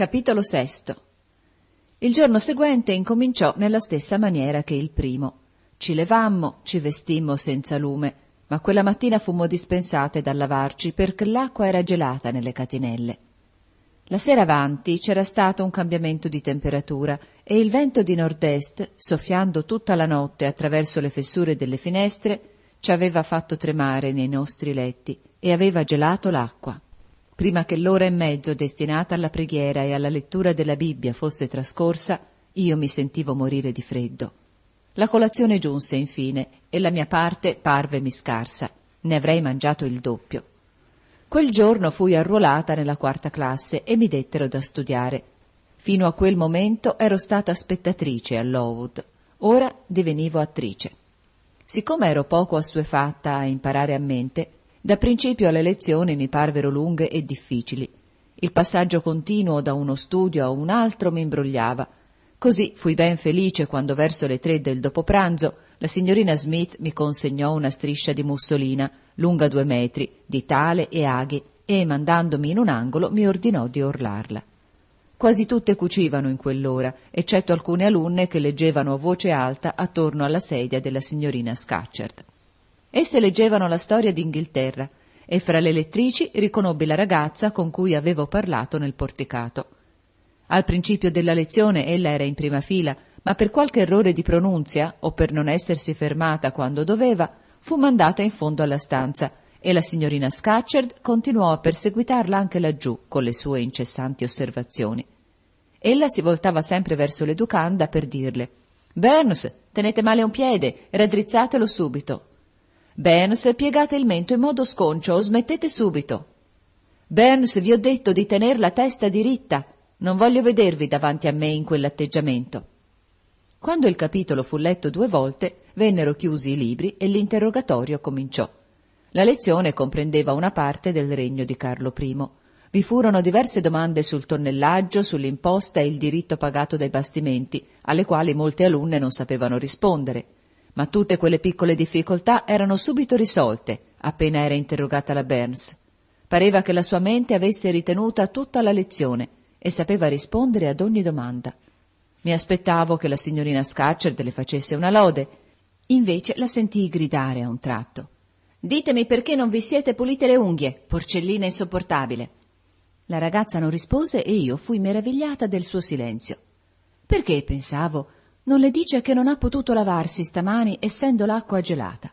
Capitolo VI Il giorno seguente incominciò nella stessa maniera che il primo. Ci levammo, ci vestimmo senza lume, ma quella mattina fummo dispensate dal lavarci perché l'acqua era gelata nelle catinelle. La sera avanti c'era stato un cambiamento di temperatura e il vento di nord-est, soffiando tutta la notte attraverso le fessure delle finestre, ci aveva fatto tremare nei nostri letti e aveva gelato l'acqua prima che l'ora e mezzo destinata alla preghiera e alla lettura della Bibbia fosse trascorsa, io mi sentivo morire di freddo. La colazione giunse infine e la mia parte parvemi scarsa. Ne avrei mangiato il doppio. Quel giorno fui arruolata nella quarta classe e mi dettero da studiare. Fino a quel momento ero stata spettatrice all'Owood. Ora divenivo attrice. Siccome ero poco assuefatta a imparare a mente, da principio le lezioni mi parvero lunghe e difficili. Il passaggio continuo da uno studio a un altro mi imbrogliava. Così fui ben felice quando verso le tre del dopopranzo la signorina Smith mi consegnò una striscia di mussolina, lunga due metri, di tale e aghi, e mandandomi in un angolo mi ordinò di orlarla. Quasi tutte cucivano in quell'ora, eccetto alcune alunne che leggevano a voce alta attorno alla sedia della signorina Scatcherd. Esse leggevano la storia d'Inghilterra e fra le lettrici riconobbi la ragazza con cui avevo parlato nel porticato. Al principio della lezione ella era in prima fila, ma per qualche errore di pronunzia o per non essersi fermata quando doveva, fu mandata in fondo alla stanza e la signorina Scatcherd continuò a perseguitarla anche laggiù con le sue incessanti osservazioni. Ella si voltava sempre verso l'educanda per dirle Burns, tenete male un piede, raddrizzatelo subito, Burns, piegate il mento in modo sconcio o smettete subito. Burns, vi ho detto di tener la testa diritta. Non voglio vedervi davanti a me in quell'atteggiamento. Quando il capitolo fu letto due volte, vennero chiusi i libri e l'interrogatorio cominciò. La lezione comprendeva una parte del regno di Carlo I. Vi furono diverse domande sul tonnellaggio, sull'imposta e il diritto pagato dai bastimenti, alle quali molte alunne non sapevano rispondere. Ma tutte quelle piccole difficoltà erano subito risolte appena era interrogata la Burns. Pareva che la sua mente avesse ritenuta tutta la lezione e sapeva rispondere ad ogni domanda. Mi aspettavo che la signorina Scatcherd le facesse una lode. Invece la sentii gridare a un tratto. Ditemi perché non vi siete pulite le unghie, porcellina insopportabile. La ragazza non rispose e io fui meravigliata del suo silenzio. Perché, pensavo, non le dice che non ha potuto lavarsi stamani essendo l'acqua gelata.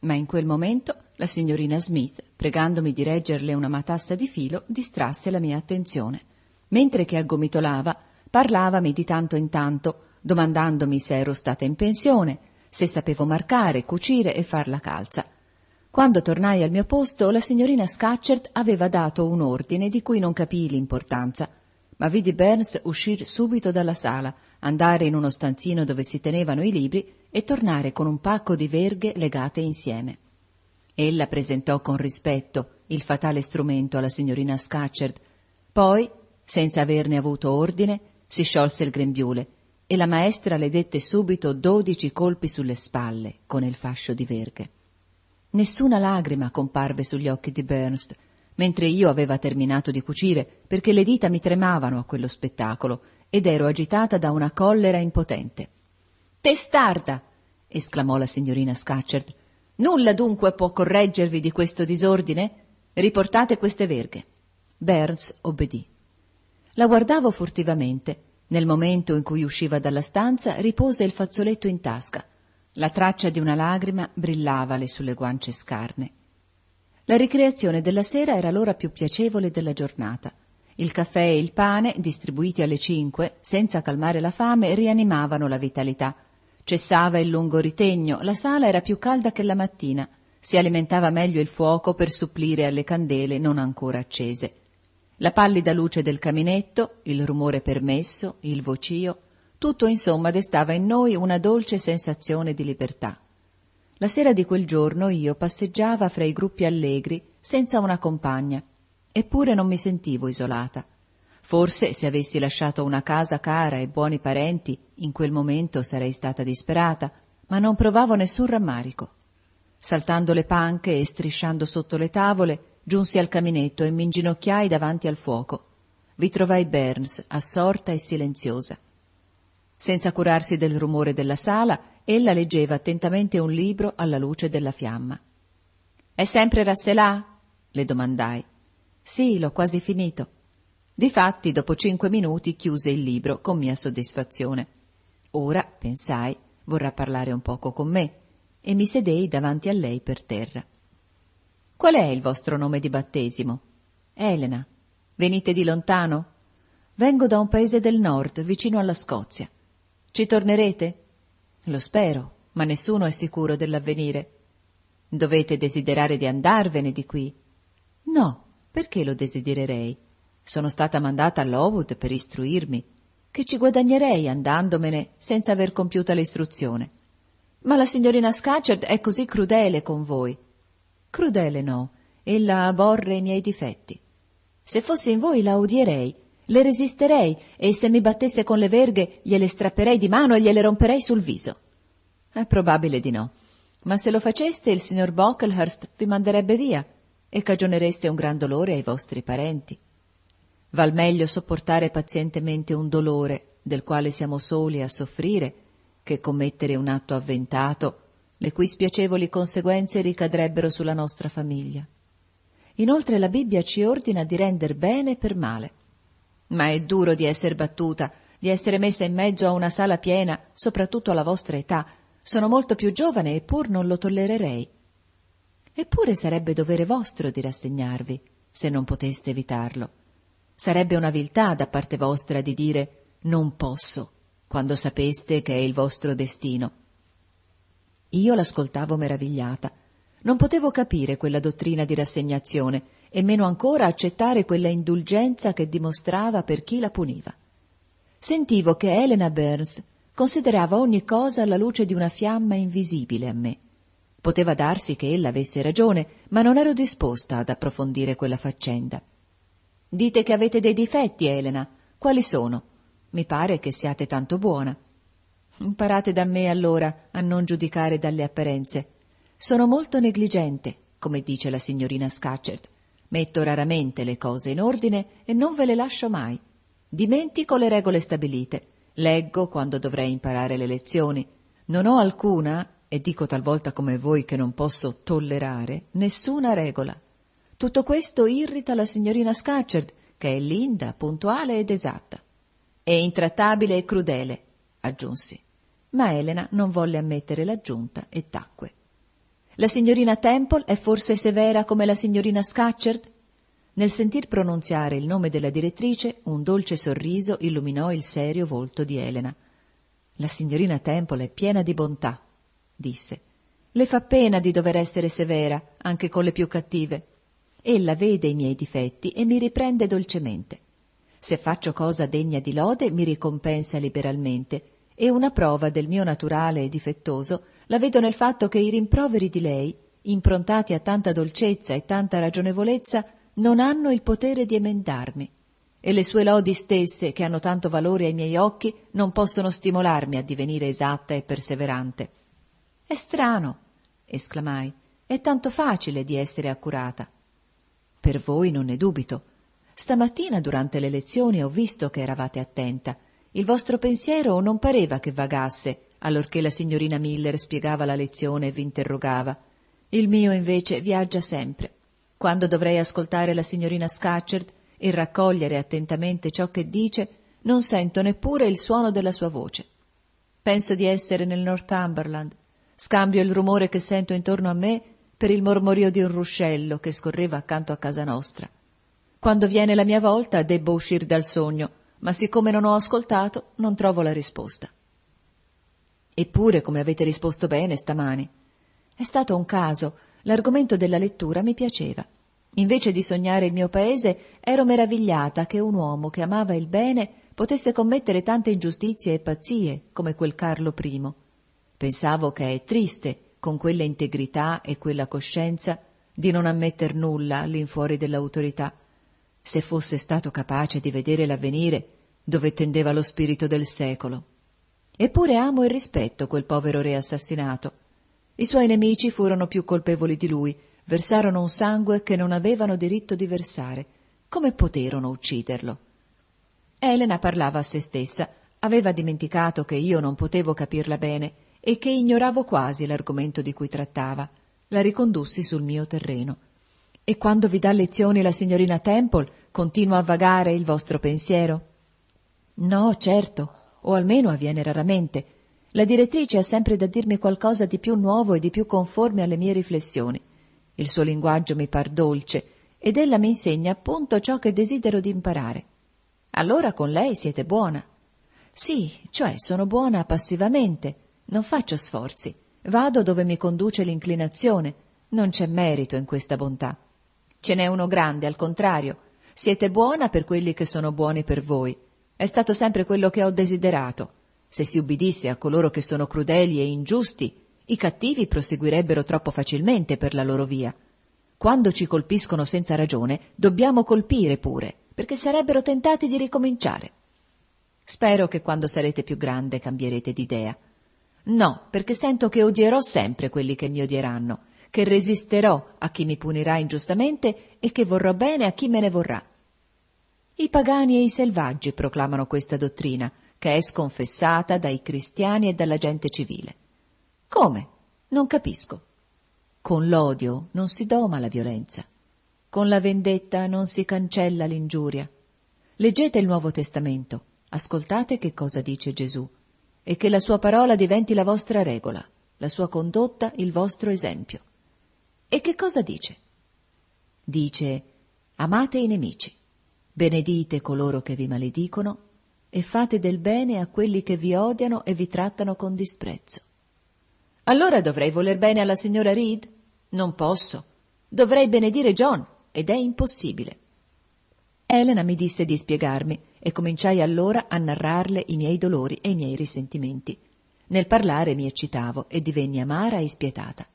Ma in quel momento la signorina Smith, pregandomi di reggerle una matassa di filo, distrasse la mia attenzione. Mentre che aggomitolava, parlavami di tanto in tanto, domandandomi se ero stata in pensione, se sapevo marcare, cucire e far la calza. Quando tornai al mio posto, la signorina Scatcherd aveva dato un ordine di cui non capii l'importanza, ma vidi Burns uscir subito dalla sala, andare in uno stanzino dove si tenevano i libri e tornare con un pacco di verghe legate insieme. Ella presentò con rispetto il fatale strumento alla signorina Scatcherd, poi, senza averne avuto ordine, si sciolse il grembiule e la maestra le dette subito dodici colpi sulle spalle con il fascio di verghe. Nessuna lagrima comparve sugli occhi di Bernst, mentre io aveva terminato di cucire, perché le dita mi tremavano a quello spettacolo ed ero agitata da una collera impotente. Testarda! esclamò la signorina Scatcherd. Nulla dunque può correggervi di questo disordine? Riportate queste verghe. Burns obbedì. La guardavo furtivamente. Nel momento in cui usciva dalla stanza, ripose il fazzoletto in tasca. La traccia di una lagrima brillavale sulle guance scarne. La ricreazione della sera era l'ora più piacevole della giornata. Il caffè e il pane, distribuiti alle cinque, senza calmare la fame, rianimavano la vitalità. Cessava il lungo ritegno, la sala era più calda che la mattina, si alimentava meglio il fuoco per supplire alle candele non ancora accese. La pallida luce del caminetto, il rumore permesso, il vocio, tutto insomma destava in noi una dolce sensazione di libertà. La sera di quel giorno io passeggiava fra i gruppi allegri, senza una compagna, Eppure non mi sentivo isolata. Forse se avessi lasciato una casa cara e buoni parenti, in quel momento sarei stata disperata, ma non provavo nessun rammarico. Saltando le panche e strisciando sotto le tavole, giunsi al caminetto e mi inginocchiai davanti al fuoco. Vi trovai Burns, assorta e silenziosa. Senza curarsi del rumore della sala, ella leggeva attentamente un libro alla luce della fiamma. È sempre Rasselà? le domandai. Sì, l'ho quasi finito. Difatti, dopo cinque minuti chiuse il libro con mia soddisfazione. Ora, pensai, vorrà parlare un poco con me, e mi sedei davanti a lei per terra. Qual è il vostro nome di battesimo? Elena. Venite di lontano? Vengo da un paese del nord, vicino alla Scozia. Ci tornerete? Lo spero, ma nessuno è sicuro dell'avvenire. Dovete desiderare di andarvene di qui. No, perché lo desidererei? Sono stata mandata a Lowood per istruirmi. Che ci guadagnerei andandomene senza aver compiuta l'istruzione? Ma la signorina Scatcherd è così crudele con voi. Crudele no, ella aborre i miei difetti. Se fossi in voi la odierei, le resisterei e se mi battesse con le verghe gliele strapperei di mano e gliele romperei sul viso. È probabile di no. Ma se lo faceste il signor Bocklehurst vi manderebbe via e cagionereste un gran dolore ai vostri parenti. Val meglio sopportare pazientemente un dolore del quale siamo soli a soffrire che commettere un atto avventato, le cui spiacevoli conseguenze ricadrebbero sulla nostra famiglia. Inoltre la Bibbia ci ordina di render bene per male. Ma è duro di essere battuta, di essere messa in mezzo a una sala piena, soprattutto alla vostra età. Sono molto più giovane e non lo tollererei. Eppure sarebbe dovere vostro di rassegnarvi, se non poteste evitarlo. Sarebbe una viltà da parte vostra di dire non posso, quando sapeste che è il vostro destino. Io l'ascoltavo meravigliata. Non potevo capire quella dottrina di rassegnazione e meno ancora accettare quella indulgenza che dimostrava per chi la puniva. Sentivo che Elena Burns considerava ogni cosa alla luce di una fiamma invisibile a me Poteva darsi che ella avesse ragione, ma non ero disposta ad approfondire quella faccenda. Dite che avete dei difetti, Elena. Quali sono? Mi pare che siate tanto buona. Imparate da me allora a non giudicare dalle apparenze. Sono molto negligente, come dice la signorina Scatcherd. Metto raramente le cose in ordine e non ve le lascio mai. Dimentico le regole stabilite. Leggo quando dovrei imparare le lezioni. Non ho alcuna, e dico talvolta come voi che non posso tollerare, nessuna regola. Tutto questo irrita la signorina Scatcherd, che è linda, puntuale ed esatta. È intrattabile e crudele, aggiunsi. Ma Elena non volle ammettere l'aggiunta e tacque. La signorina Temple è forse severa come la signorina Scatcherd? Nel sentir pronunziare il nome della direttrice, un dolce sorriso illuminò il serio volto di Elena. La signorina Temple è piena di bontà, disse. Le fa pena di dover essere severa, anche con le più cattive. Ella vede i miei difetti e mi riprende dolcemente. Se faccio cosa degna di lode, mi ricompensa liberalmente, e una prova del mio naturale e difettoso la vedo nel fatto che i rimproveri di lei, improntati a tanta dolcezza e tanta ragionevolezza, non hanno il potere di emendarmi, e le sue lodi stesse, che hanno tanto valore ai miei occhi, non possono stimolarmi a divenire esatta e perseverante. È strano, esclamai, è tanto facile di essere accurata. Per voi non ne dubito. Stamattina durante le lezioni ho visto che eravate attenta. Il vostro pensiero non pareva che vagasse allorché la signorina Miller spiegava la lezione e vi interrogava. Il mio invece viaggia sempre. Quando dovrei ascoltare la signorina Scatcherd e raccogliere attentamente ciò che dice, non sento neppure il suono della sua voce. Penso di essere nel Northumberland, Scambio il rumore che sento intorno a me per il mormorio di un ruscello che scorreva accanto a casa nostra. Quando viene la mia volta debbo uscire dal sogno, ma siccome non ho ascoltato non trovo la risposta. Eppure, come avete risposto bene stamani, è stato un caso, l'argomento della lettura mi piaceva. Invece di sognare il mio paese, ero meravigliata che un uomo che amava il bene potesse commettere tante ingiustizie e pazzie come quel Carlo I Pensavo che è triste, con quella integrità e quella coscienza, di non ammetter nulla all'infuori dell'autorità. Se fosse stato capace di vedere l'avvenire, dove tendeva lo spirito del secolo. Eppure amo e rispetto quel povero re assassinato. I suoi nemici furono più colpevoli di lui, versarono un sangue che non avevano diritto di versare. Come poterono ucciderlo? Elena parlava a se stessa, aveva dimenticato che io non potevo capirla bene e che ignoravo quasi l'argomento di cui trattava, la ricondussi sul mio terreno. E quando vi dà lezioni la signorina Temple, continua a vagare il vostro pensiero? No, certo, o almeno avviene raramente. La direttrice ha sempre da dirmi qualcosa di più nuovo e di più conforme alle mie riflessioni. Il suo linguaggio mi par dolce ed ella mi insegna appunto ciò che desidero di imparare. Allora con lei siete buona. Sì, cioè sono buona passivamente, non faccio sforzi, vado dove mi conduce l'inclinazione, non c'è merito in questa bontà. Ce n'è uno grande, al contrario, siete buona per quelli che sono buoni per voi. È stato sempre quello che ho desiderato. Se si ubbidisse a coloro che sono crudeli e ingiusti, i cattivi proseguirebbero troppo facilmente per la loro via. Quando ci colpiscono senza ragione, dobbiamo colpire pure, perché sarebbero tentati di ricominciare. Spero che quando sarete più grande cambierete d'idea. No, perché sento che odierò sempre quelli che mi odieranno, che resisterò a chi mi punirà ingiustamente e che vorrò bene a chi me ne vorrà. I pagani e i selvaggi proclamano questa dottrina, che è sconfessata dai cristiani e dalla gente civile. Come? Non capisco. Con l'odio non si doma la violenza. Con la vendetta non si cancella l'ingiuria. Leggete il Nuovo Testamento, ascoltate che cosa dice Gesù e che la sua parola diventi la vostra regola, la sua condotta il vostro esempio. E che cosa dice? Dice, amate i nemici, benedite coloro che vi maledicono e fate del bene a quelli che vi odiano e vi trattano con disprezzo. Allora dovrei voler bene alla signora Reed? Non posso. Dovrei benedire John, ed è impossibile. Elena mi disse di spiegarmi e cominciai allora a narrarle i miei dolori e i miei risentimenti. Nel parlare mi eccitavo e divenni amara e spietata.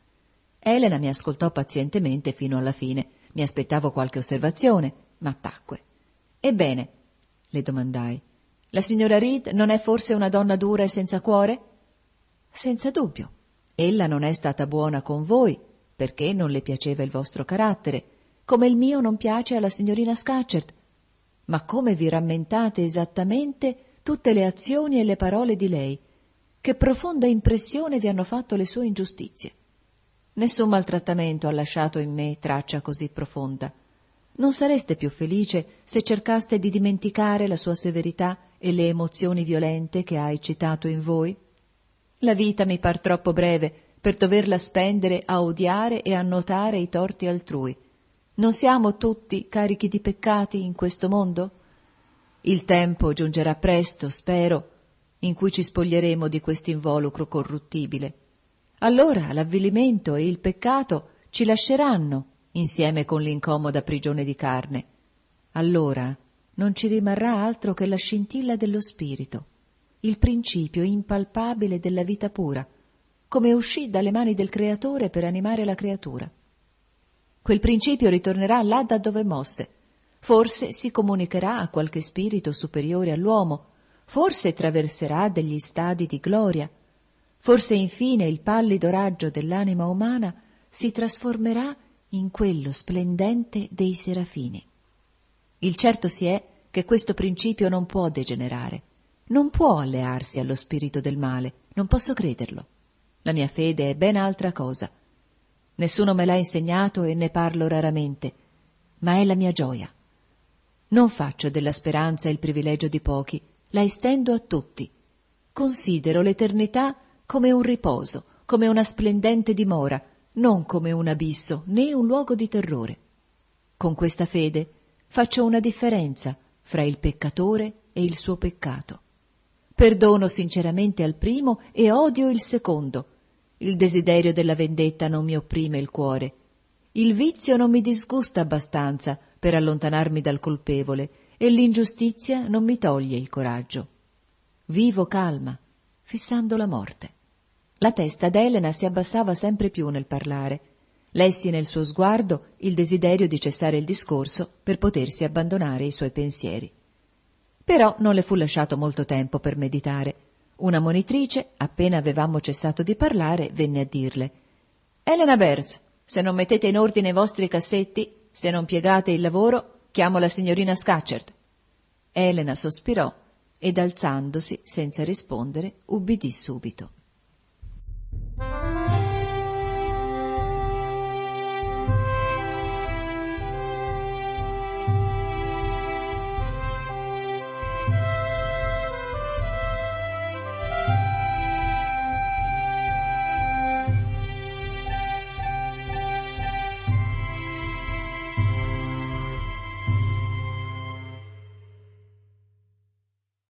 Elena mi ascoltò pazientemente fino alla fine. Mi aspettavo qualche osservazione, ma tacque. Ebbene, le domandai, la signora Reed non è forse una donna dura e senza cuore? Senza dubbio. Ella non è stata buona con voi, perché non le piaceva il vostro carattere, come il mio non piace alla signorina Scatcherd, ma come vi rammentate esattamente tutte le azioni e le parole di lei? Che profonda impressione vi hanno fatto le sue ingiustizie? Nessun maltrattamento ha lasciato in me traccia così profonda. Non sareste più felice se cercaste di dimenticare la sua severità e le emozioni violente che ha eccitato in voi? La vita mi par troppo breve per doverla spendere a odiare e annotare i torti altrui non siamo tutti carichi di peccati in questo mondo? Il tempo giungerà presto, spero, in cui ci spoglieremo di questo involucro corruttibile. Allora l'avvilimento e il peccato ci lasceranno insieme con l'incomoda prigione di carne. Allora non ci rimarrà altro che la scintilla dello spirito, il principio impalpabile della vita pura, come uscì dalle mani del creatore per animare la creatura quel principio ritornerà là da dove mosse. Forse si comunicherà a qualche spirito superiore all'uomo, forse traverserà degli stadi di gloria, forse infine il pallido raggio dell'anima umana si trasformerà in quello splendente dei serafini. Il certo si è che questo principio non può degenerare, non può allearsi allo spirito del male, non posso crederlo. La mia fede è ben altra cosa, Nessuno me l'ha insegnato e ne parlo raramente, ma è la mia gioia. Non faccio della speranza il privilegio di pochi, la estendo a tutti. Considero l'eternità come un riposo, come una splendente dimora, non come un abisso né un luogo di terrore. Con questa fede faccio una differenza fra il peccatore e il suo peccato. Perdono sinceramente al primo e odio il secondo, il desiderio della vendetta non mi opprime il cuore, il vizio non mi disgusta abbastanza per allontanarmi dal colpevole e l'ingiustizia non mi toglie il coraggio. Vivo calma, fissando la morte. La testa d'Elena si abbassava sempre più nel parlare. Lessi nel suo sguardo il desiderio di cessare il discorso per potersi abbandonare ai suoi pensieri. Però non le fu lasciato molto tempo per meditare una monitrice, appena avevamo cessato di parlare, venne a dirle Elena Berz, se non mettete in ordine i vostri cassetti, se non piegate il lavoro, chiamo la signorina Scatcherd. Elena sospirò ed alzandosi senza rispondere ubbidì subito.